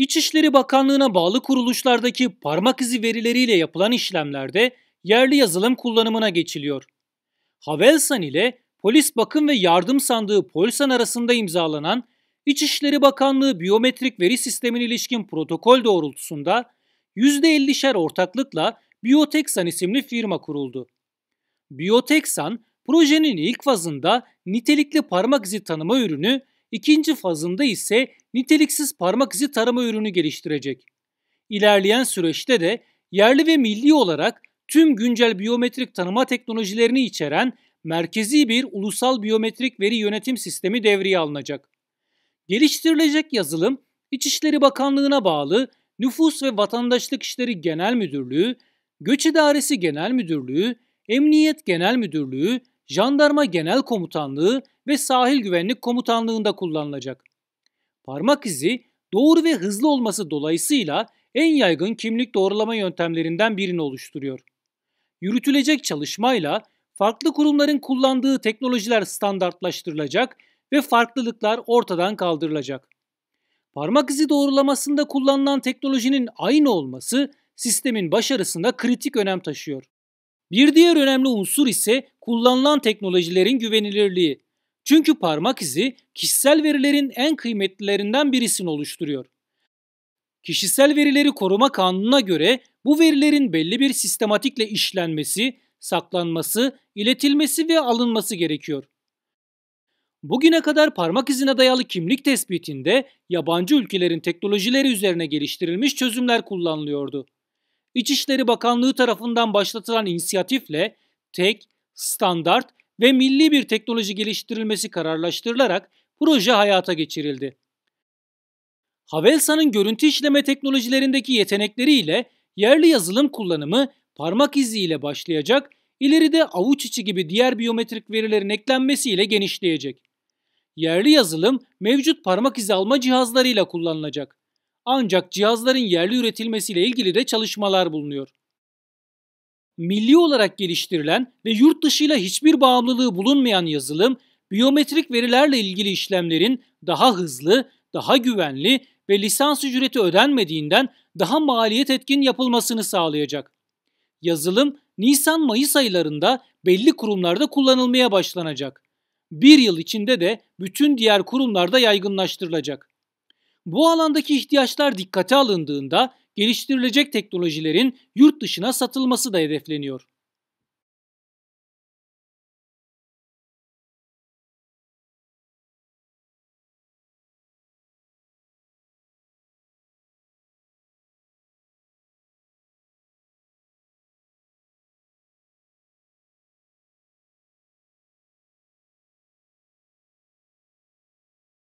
İçişleri Bakanlığı'na bağlı kuruluşlardaki parmak izi verileriyle yapılan işlemlerde yerli yazılım kullanımına geçiliyor. Havelsan ile Polis Bakım ve Yardım Sandığı Polsan arasında imzalanan İçişleri Bakanlığı Biyometrik Veri Sistemi'ne ilişkin protokol doğrultusunda %50'şer ortaklıkla Biyoteksan isimli firma kuruldu. Biyoteksan, projenin ilk fazında nitelikli parmak izi tanıma ürünü İkinci fazında ise niteliksiz parmak izi tarama ürünü geliştirecek. İlerleyen süreçte de yerli ve milli olarak tüm güncel biyometrik tanıma teknolojilerini içeren merkezi bir ulusal biyometrik veri yönetim sistemi devreye alınacak. Geliştirilecek yazılım İçişleri Bakanlığı'na bağlı Nüfus ve Vatandaşlık İşleri Genel Müdürlüğü, Göç İdaresi Genel Müdürlüğü, Emniyet Genel Müdürlüğü Jandarma Genel Komutanlığı ve Sahil Güvenlik Komutanlığı'nda kullanılacak. Parmak izi doğru ve hızlı olması dolayısıyla en yaygın kimlik doğrulama yöntemlerinden birini oluşturuyor. Yürütülecek çalışmayla farklı kurumların kullandığı teknolojiler standartlaştırılacak ve farklılıklar ortadan kaldırılacak. Parmak izi doğrulamasında kullanılan teknolojinin aynı olması sistemin başarısında kritik önem taşıyor. Bir diğer önemli unsur ise kullanılan teknolojilerin güvenilirliği. Çünkü parmak izi kişisel verilerin en kıymetlilerinden birisini oluşturuyor. Kişisel verileri koruma kanununa göre bu verilerin belli bir sistematikle işlenmesi, saklanması, iletilmesi ve alınması gerekiyor. Bugüne kadar parmak izine dayalı kimlik tespitinde yabancı ülkelerin teknolojileri üzerine geliştirilmiş çözümler kullanılıyordu. İçişleri Bakanlığı tarafından başlatılan inisiyatifle tek, standart ve milli bir teknoloji geliştirilmesi kararlaştırılarak proje hayata geçirildi. Havelsa'nın görüntü işleme teknolojilerindeki yetenekleriyle yerli yazılım kullanımı parmak iziyle başlayacak, ileride avuç içi gibi diğer biyometrik verilerin eklenmesiyle genişleyecek. Yerli yazılım mevcut parmak izi alma cihazlarıyla kullanılacak. Ancak cihazların yerli üretilmesiyle ilgili de çalışmalar bulunuyor milli olarak geliştirilen ve yurt dışıyla hiçbir bağımlılığı bulunmayan yazılım, biyometrik verilerle ilgili işlemlerin daha hızlı, daha güvenli ve lisans ücreti ödenmediğinden daha maliyet etkin yapılmasını sağlayacak. Yazılım Nisan-Mayıs aylarında belli kurumlarda kullanılmaya başlanacak. Bir yıl içinde de bütün diğer kurumlarda yaygınlaştırılacak. Bu alandaki ihtiyaçlar dikkate alındığında geliştirilecek teknolojilerin yurt dışına satılması da hedefleniyor.